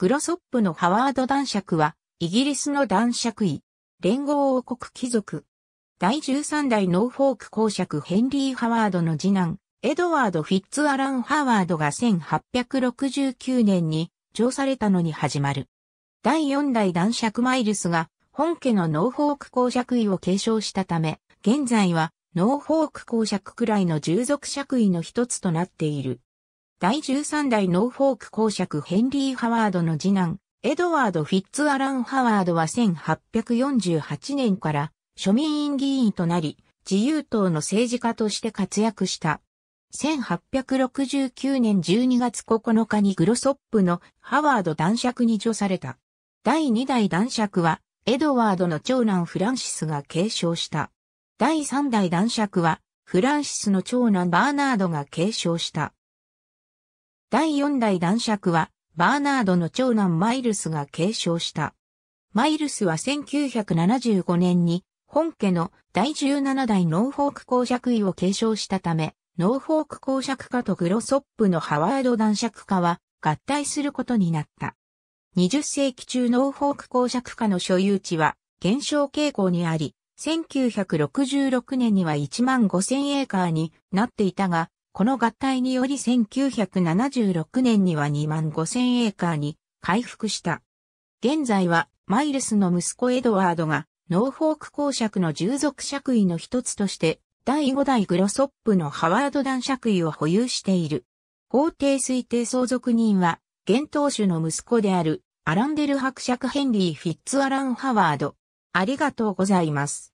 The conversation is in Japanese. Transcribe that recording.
グロソップのハワード男爵は、イギリスの男爵位、連合王国貴族。第13代ノーフォーク公爵ヘンリー・ハワードの次男、エドワード・フィッツ・アラン・ハワードが1869年に、上されたのに始まる。第4代男爵マイルスが、本家のノーフォーク公爵位を継承したため、現在は、ノーフォーク公爵くらいの従属爵位の一つとなっている。第13代ノーフォーク公爵ヘンリー・ハワードの次男、エドワード・フィッツ・アラン・ハワードは1848年から庶民院議員となり、自由党の政治家として活躍した。1869年12月9日にグロソップのハワード男爵に除された。第2代男爵は、エドワードの長男フランシスが継承した。第3代男爵は、フランシスの長男バーナードが継承した。第4代男爵は、バーナードの長男マイルスが継承した。マイルスは1975年に、本家の第17代ノーフォーク公爵位を継承したため、ノーフォーク公爵家とグロソップのハワード男爵家は合体することになった。20世紀中ノーフォーク公爵家の所有地は減少傾向にあり、1966年には1万5000エーカーになっていたが、この合体により1976年には2万5000エーカーに回復した。現在はマイルスの息子エドワードがノーフォーク公爵の従属爵位の一つとして第5代グロソップのハワード団爵位を保有している。法定推定相続人は、現当主の息子であるアランデル伯爵ヘンリー・フィッツアラン・ハワード。ありがとうございます。